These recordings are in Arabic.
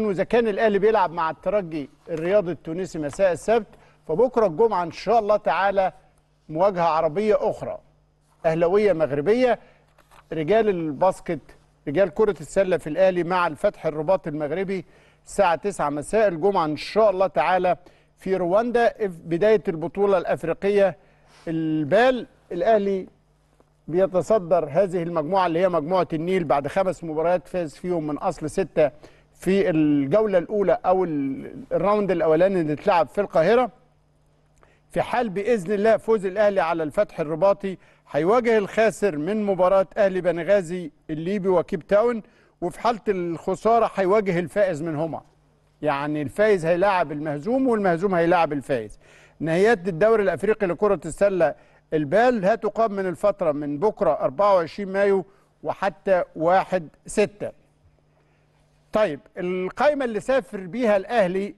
واذا كان الاهلي بيلعب مع الترجي الرياضي التونسي مساء السبت فبكره الجمعه ان شاء الله تعالى مواجهه عربيه اخرى اهلاويه مغربيه رجال الباسكت رجال كره السله في الاهلي مع الفتح الرباط المغربي الساعه 9 مساء الجمعه ان شاء الله تعالى في رواندا بدايه البطوله الافريقيه البال الاهلي بيتصدر هذه المجموعه اللي هي مجموعه النيل بعد خمس مباريات فاز فيهم من اصل سته في الجولة الأولى أو الراوند الأولاني اللي اتلعب في القاهرة في حال بإذن الله فوز الأهلي على الفتح الرباطي هيواجه الخاسر من مباراة أهلي بنغازي الليبي وكيب تاون وفي حالة الخسارة هيواجه الفائز منهما يعني الفائز هيلاعب المهزوم والمهزوم هيلاعب الفائز نهايات الدوري الأفريقي لكرة السلة البال هتقام من الفترة من بكرة 24 مايو وحتى 1 6 طيب القائمة اللي سافر بيها الأهلي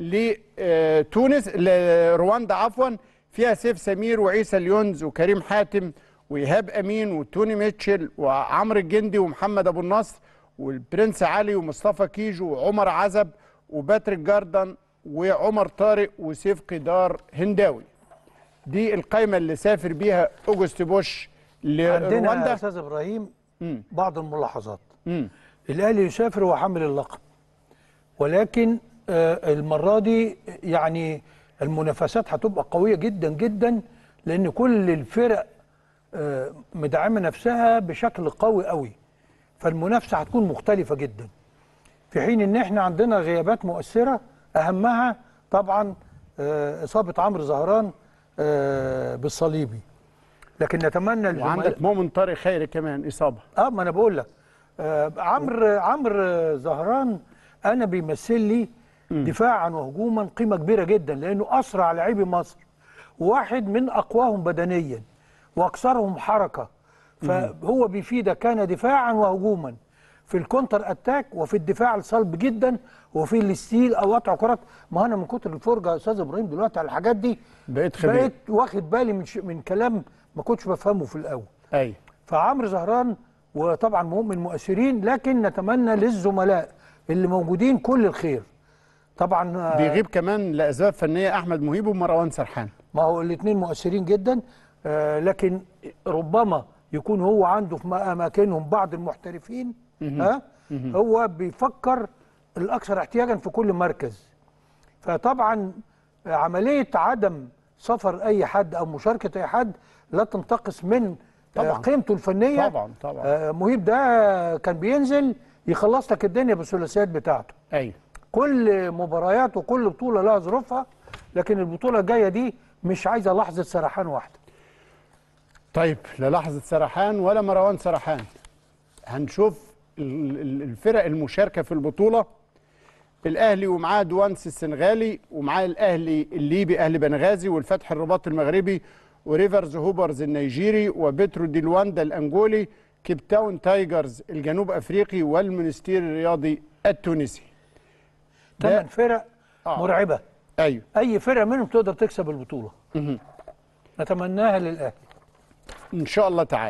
لتونس لرواندا عفوا فيها سيف سمير وعيسى ليونز وكريم حاتم وإيهاب أمين وتوني ميتشل وعمرو الجندي ومحمد أبو النصر والبرنس علي ومصطفى كيجو وعمر عزب وباتريك جاردن وعمر طارق وسيف قدار هنداوي دي القائمة اللي سافر بيها أوجست بوش لرواندا عندنا يا أستاذ إبراهيم بعض الملاحظات مم. الاهلي يسافر وحمل اللقب ولكن آه، المره دي يعني المنافسات هتبقى قويه جدا جدا لان كل الفرق آه، مدعمه نفسها بشكل قوي قوي فالمنافسه هتكون مختلفه جدا في حين ان احنا عندنا غيابات مؤثره اهمها طبعا آه، اصابه عمرو زهران بالصليبي لكن نتمنى وعندك مؤمن طارق خيري كمان اصابه اه ما انا بقول لك آه، عمرو عمرو زهران انا بيمثل لي دفاعا وهجوما قيمه كبيره جدا لانه اسرع لاعبي مصر واحد من اقواهم بدنيا واكثرهم حركه فهو بيفيدك كان دفاعا وهجوما في الكونتر اتاك وفي الدفاع الصلب جدا وفي الستيل او قطع كرات ما انا من كتر الفرجه يا استاذ ابراهيم دلوقتي على الحاجات دي بقيت خبير بقيت واخد بالي من, من كلام ما كنتش بفهمه في الاول ايوه فعمرو زهران وطبعا مهم المؤثرين لكن نتمنى للزملاء اللي موجودين كل الخير طبعا آه، بيغيب كمان لاسباب فنيه احمد مهيب ومروان سرحان ما هو الاثنين مؤثرين جدا آه، لكن ربما يكون هو عنده في اماكنهم بعض المحترفين ها هو بيفكر الاكثر احتياجا في كل مركز فطبعا عمليه عدم سفر اي حد او مشاركه اي حد لا تنتقص من طبعا آه، قيمته الفنيه طبعا طبعا آه، مهيب ده كان بينزل يخلص لك الدنيا بالثلاثيات بتاعته ايوه كل مباريات وكل بطوله لها ظروفها لكن البطوله الجايه دي مش عايزه لحظه سرحان واحده طيب لا لحظه سرحان ولا مروان سرحان هنشوف الفرق المشاركه في البطوله الاهلي ومعاه دوانس السنغالي ومعاه الاهلي الليبي اهلي بنغازي والفتح الرباط المغربي وريفرز هوبرز النيجيري وبترو دي لواندا الأنجولي كيب تاون تايجرز الجنوب أفريقي والمنستير الرياضي التونسي ثمان فرق آه. مرعبة أيوه. أي فرقة منهم تقدر تكسب البطولة نتمناها للأهلي إن شاء الله تعالى